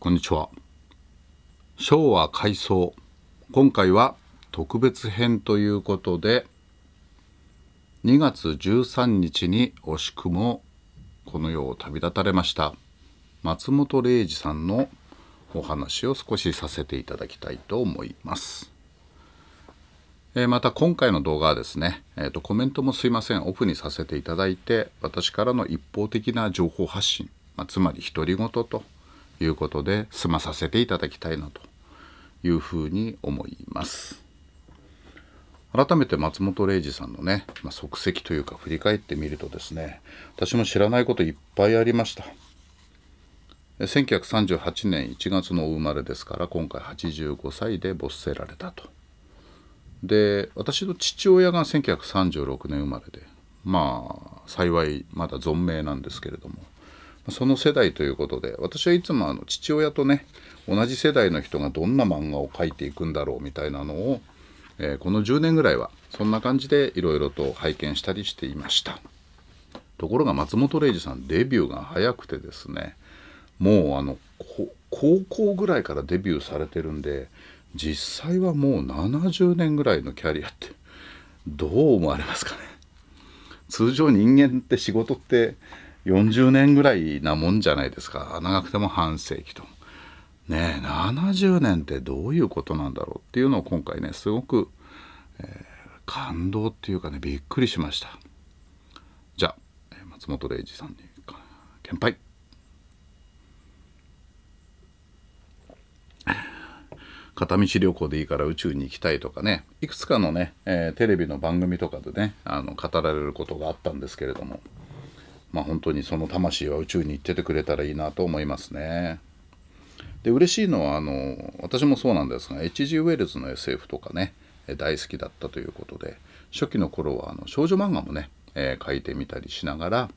こんにちは。昭和改装。今回は特別編ということで、2月13日に惜しくもこの世を旅立たれました松本零士さんのお話を少しさせていただきたいと思います。えまた今回の動画はですね、えーと、とコメントもすいませんオフにさせていただいて私からの一方的な情報発信、まあ、つまり独り言ということで済まさせていただきたいなというふうに思います。改めて松本零士さんのね、まあ、足跡というか振り返ってみるとですね私も知らないこといっぱいありました1938年1月のお生まれですから今回85歳で没せられたとで私の父親が1936年生まれでまあ幸いまだ存命なんですけれどもその世代ということで私はいつもあの父親とね同じ世代の人がどんな漫画を描いていくんだろうみたいなのを、えー、この10年ぐらいはそんな感じでいろいろと拝見したりしていましたところが松本零士さんデビューが早くてですねもうあの高校ぐらいからデビューされてるんで実際はもう70年ぐらいのキャリアってどう思われますかね通常人間って仕事って40年ぐらいなもんじゃないですか長くても半世紀と。ねえ70年ってどういうことなんだろうっていうのを今回ねすごく、えー、感動っていうかねびっくりしました。じゃあ松本零士さんに乾杯片道旅行でいいから宇宙に行きたいとかねいくつかのね、えー、テレビの番組とかでねあの語られることがあったんですけれどもまあ、本当にその魂は宇宙に行っててくれたらいいなと思いますね。で嬉しいのはあの私もそうなんですが H.G. ウェルズの SF とかね大好きだったということで初期の頃はあの少女漫画もね、えー、書いてみたりしながら、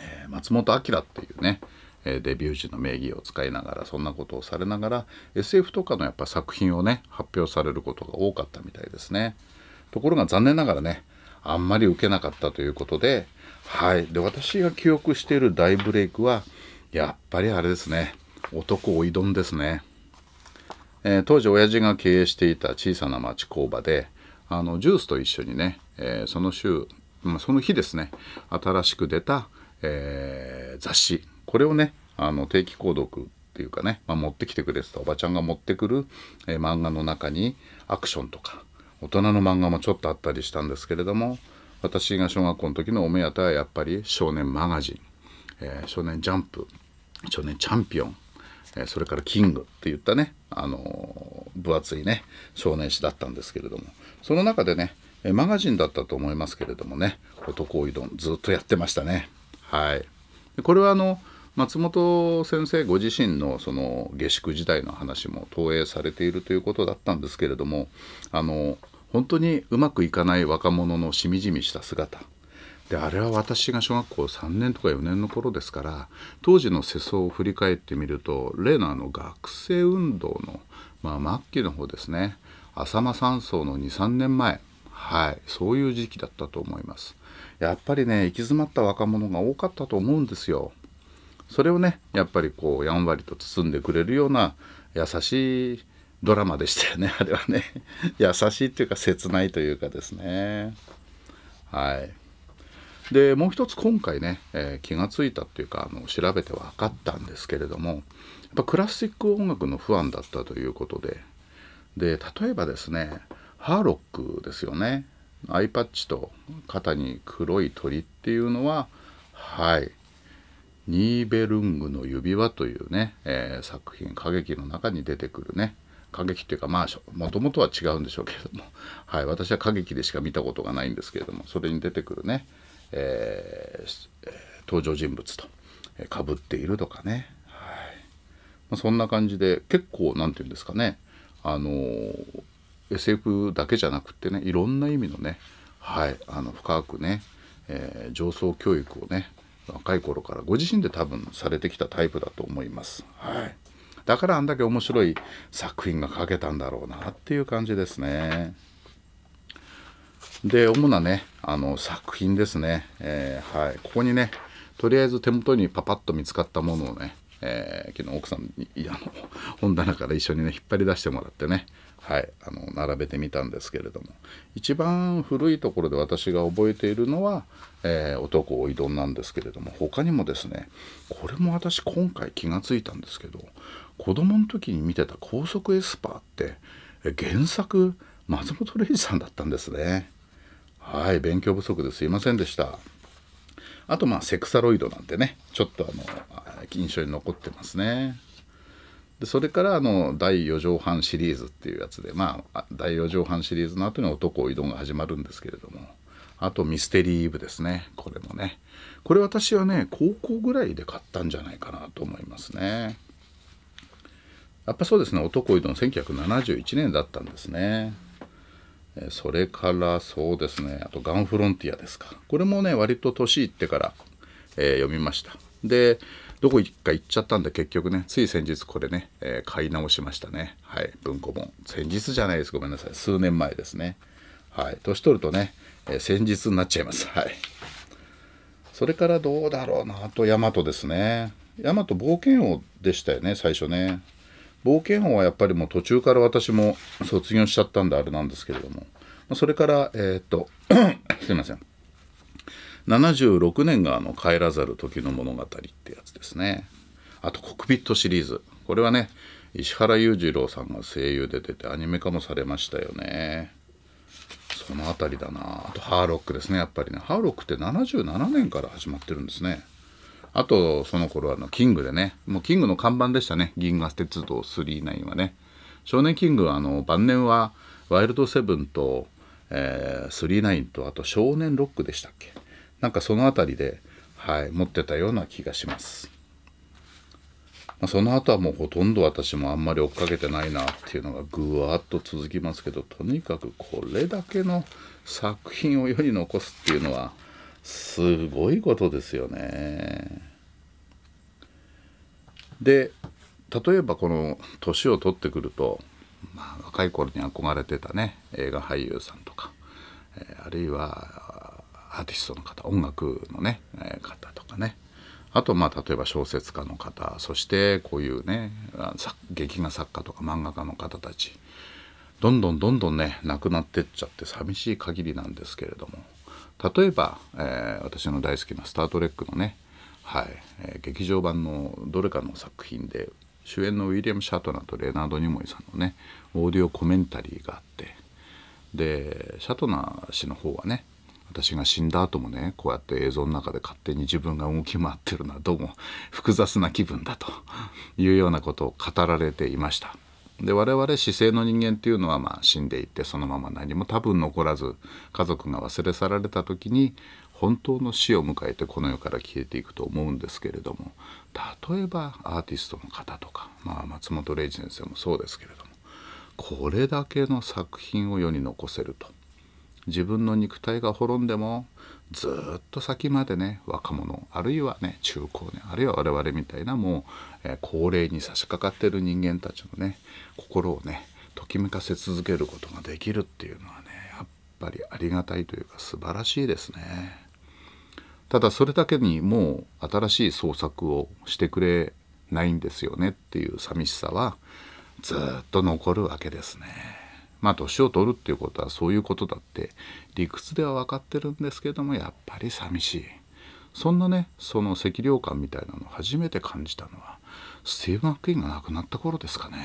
えー、松本明っていうね、えデビュー時の名義を使いながらそんなことをされながら SF とかのやっぱ作品をね発表されることが多かったみたいですね。ところが残念ながらねあんまり受けなかったということで、はい。で、私が記憶している大ブレイクは、やっぱりあれですね。男を挑んですね。えー、当時、親父が経営していた小さな町工場で、あの、ジュースと一緒にね、えー、その週、まあ、その日ですね、新しく出た、えー、雑誌、これをね、あの、定期購読っていうかね、まあ、持ってきてくれてたおばちゃんが持ってくる、え漫画の中に、アクションとか、大人の漫画もちょっとあったりしたんですけれども私が小学校の時のお目当てはやっぱり少年マガジン、えー、少年ジャンプ少年チャンピオン、えー、それからキングっていったね、あのー、分厚いね少年誌だったんですけれどもその中でねマガジンだったと思いますけれどもね男を挑んずっとやってましたねはいこれはあの松本先生ご自身のその下宿時代の話も投影されているということだったんですけれどもあの本当にうまくいかない若者のしみじみした姿であれは私が小学校3年とか4年の頃ですから当時の世相を振り返ってみると例のあの学生運動の、まあ、末期の方ですね浅間山荘の23年前はいそういう時期だったと思いますやっぱりね行き詰まった若者が多かったと思うんですよそれをねやっぱりこうやんわりと包んでくれるような優しいドラマでしたよね あれはね優しいというか切ないというかですねはいでもう一つ今回ね、えー、気が付いたっていうかあの調べて分かったんですけれどもやっぱクラシック音楽のファンだったということでで例えばですねハーロックですよねアイパッチと肩に黒い鳥っていうのははいニーベルングの指輪というね、えー、作品歌劇の中に出てくるね過激っていうかまあもともとは違うんでしょうけれども、はい、私は過激でしか見たことがないんですけれどもそれに出てくるね、えー、登場人物とかぶっているとかね、はいまあ、そんな感じで結構何て言うんですかねあの SF だけじゃなくてねいろんな意味のね、はい、あの深くね、えー、上層教育をね若い頃からご自身で多分されてきたタイプだと思います。はいだからあんだけ面白い作品が描けたんだろうなっていう感じですね。で主なねあの作品ですね、えー、はい、ここにねとりあえず手元にパパッと見つかったものをね、えー、昨日奥さんにあの本棚から一緒にね引っ張り出してもらってねはい、あの並べてみたんですけれども一番古いところで私が覚えているのは「えー、男をいどん」なんですけれども他にもですねこれも私今回気が付いたんですけど子供の時に見てた「高速エスパー」って原作松本零士さんだったんですね。はい勉強不足ですいませんでした。あとまあセクサロイドなんてねちょっとあの印象に残ってますね。でそれからあの第4畳半シリーズっていうやつでまあ第4畳半シリーズの後に「男を移動」が始まるんですけれどもあと「ミステリー・イブ」ですねこれもねこれ私はね高校ぐらいで買ったんじゃないかなと思いますねやっぱそうですね「男を移動」の1971年だったんですねそれからそうですねあと「ガンフロンティア」ですかこれもね割と年いってから、えー、読みましたでどこ回行っちゃったんで結局ね、つい先日これね、えー、買い直しましたね。はい、文庫本。先日じゃないです。ごめんなさい。数年前ですね。はい、年取るとね、えー、先日になっちゃいます。はい。それからどうだろうな、あとヤマトですね。ヤマト冒険王でしたよね、最初ね。冒険王はやっぱりもう途中から私も卒業しちゃったんであれなんですけれども。それから、えー、っと すいません。76年があの「帰らざる時の物語」ってやつですねあと「コクピット」シリーズこれはね石原裕次郎さんが声優で出てアニメ化もされましたよねその辺りだなあとハーロックですねやっぱりねハーロックって77年から始まってるんですねあとその頃はあキングでねもうキングの看板でしたね銀河鉄道9はね少年キングはあの晩年はワイルドセブンと、えー、39とあと少年ロックでしたっけなんかその辺りで、はい、持ってたような気がします。まあ、その後はもうほとんど私もあんまり追っかけてないなっていうのがぐわっと続きますけど、とにかくこれだけの作品を世に残すっていうのは、すごいことですよね。で、例えばこの年を取ってくると、まあ、若い頃に憧れてたね映画俳優さんとか、えー、あるいはアーティストの方音楽のね、え方とかねあとまあ例えば小説家の方そしてこういうね劇画作家とか漫画家の方たちどんどんどんどんね亡くなってっちゃって寂しい限りなんですけれども例えば、えー、私の大好きな「スター・トレック」のね、はいえー、劇場版のどれかの作品で主演のウィリアム・シャトナーとレナード・ニモイさんのねオーディオコメンタリーがあってでシャトナー氏の方はね私が死んだ後もねこうやって映像の中で勝手に自分が動き回ってるのはどうも 複雑な気分だと いうようなことを語られていました。で我々死生の人間っていうのはまあ死んでいってそのまま何も多分残らず家族が忘れ去られた時に本当の死を迎えてこの世から消えていくと思うんですけれども例えばアーティストの方とか、まあ、松本零士先生もそうですけれどもこれだけの作品を世に残せると自分の肉体が滅んでもずっと先までね若者あるいはね中高年あるいは我々みたいなもう、えー、高齢に差し掛かってる人間たちのね心をねときめかせ続けることができるっていうのはねやっぱりありがたいというか素晴らしいですね。ただそれだけにもう新しい創作をしてくれないんですよねっていう寂しさはずっと残るわけですね。まあ年を取るっていうことはそういうことだって理屈では分かってるんですけどもやっぱり寂しいそんなねその赤涼感みたいなのを初めて感じたのはスティーブ・マックインが亡くなった頃ですかね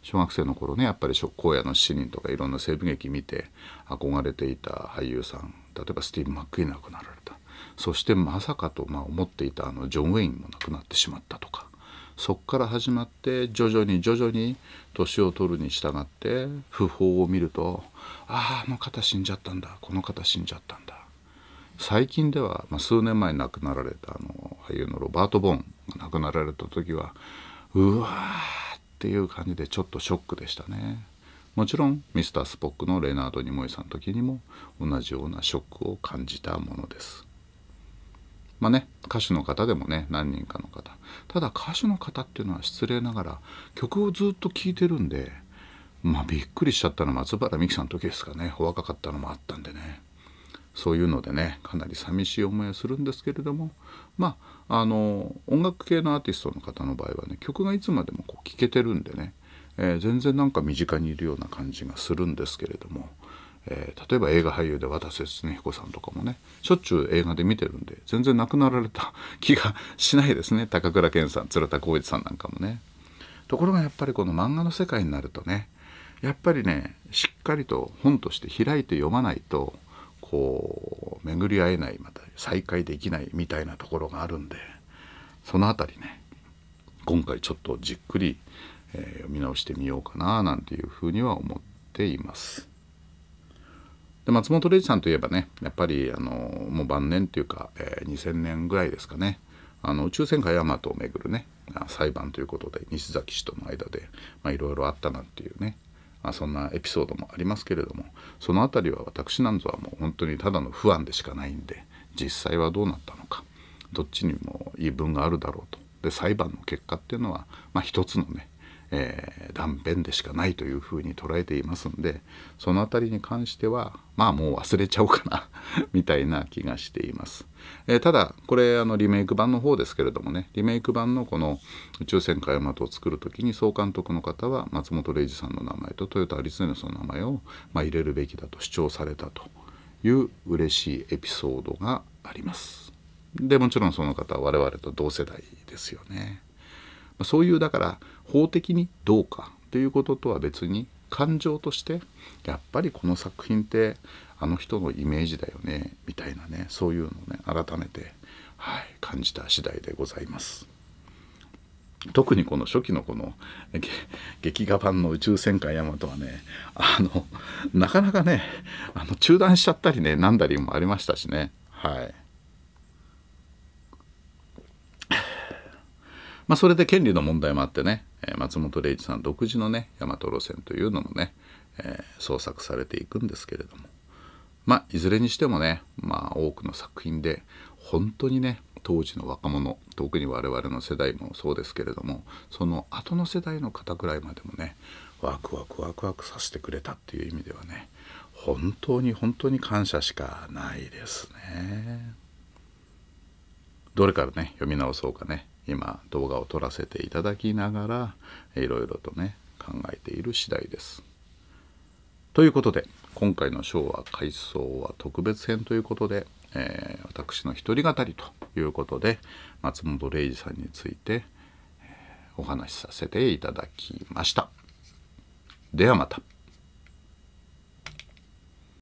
小学生の頃ねやっぱり「荒野の七人」とかいろんな西部劇見て憧れていた俳優さん例えばスティーブ・マックイーン亡くなられたそしてまさかとまあ思っていたあのジョン・ウェインも亡くなってしまったとかそこから始まって徐々に徐々に年を取るに従って訃報を見るとあああの方死んじゃったんだこの方死んじゃったんだ最近では、まあ、数年前亡くなられたあの俳優のロバート・ボーンが亡くなられた時はうわーっていう感じでちょっとショックでしたねもちろんミスター・スポックのレナード・ニモイさんの時にも同じようなショックを感じたものですまあね、歌手の方でもね、何人かの方。ただ歌手の方っていうのは失礼ながら曲をずっと聴いてるんで、まあびっくりしちゃったのは松原美樹さんの時ですかね、お若かったのもあったんでね。そういうのでね、かなり寂しい思いをするんですけれども、まあ、あの、音楽系のアーティストの方の場合はね、曲がいつまでもこう聴けてるんでね、えー、全然なんか身近にいるような感じがするんですけれども、えー、例えば映画俳優で渡瀬恒彦さんとかもねしょっちゅう映画で見てるんで全然亡くなられた 気がしないですね高倉健さん鶴田浩一さんなんかもね。ところがやっぱりこの漫画の世界になるとねやっぱりねしっかりと本として開いて読まないとこう巡り合えないまた再会できないみたいなところがあるんでその辺りね今回ちょっとじっくり、えー、読み直してみようかななんていうふうには思っています。で松本零士さんといえばねやっぱりあのもう晩年というか、えー、2000年ぐらいですかねあの宇宙戦艦ヤマトをめぐるね裁判ということで西崎氏との間でいろいろあったなんていうねあそんなエピソードもありますけれどもその辺りは私なんぞはもう本当にただの不安でしかないんで実際はどうなったのかどっちにも言い分があるだろうとで裁判の結果っていうのは、まあ、一つのねえー、断片でしかないというふうに捉えていますんでその辺りに関してはまあもう忘れちゃおうかな みたいな気がしています、えー、ただこれあのリメイク版の方ですけれどもねリメイク版のこの「宇宙戦艦ヤマト」を作る時に総監督の方は松本零士さんの名前と豊田有常さんの名前を、まあ、入れるべきだと主張されたという嬉しいエピソードがありますでもちろんその方は我々と同世代ですよね。そういうだから法的にどうかということとは別に感情としてやっぱりこの作品ってあの人のイメージだよねみたいなねそういうのをね改めて、はい、感じた次第でございます。特にこの初期のこの劇画版の「宇宙戦艦ヤマト」はねあのなかなかねあの中断しちゃったりねなんだりもありましたしねはい。まあ、それで権利の問題もあってね、え松本零士さん独自のね大和路線というのもね、えー、創作されていくんですけれども、まあ、いずれにしてもね、まあ、多くの作品で本当にね当時の若者特に我々の世代もそうですけれどもその後の世代の方くらいまでもねワクワクワクワクさせてくれたっていう意味ではね本当に本当に感謝しかないですね。どれからね読み直そうかね今動画を撮らせていただきながらいろいろとね考えている次第です。ということで今回の「昭和改装は特別編ということで、えー、私の一人語りということで松本零士さんについてお話しさせていただきました。ではまた。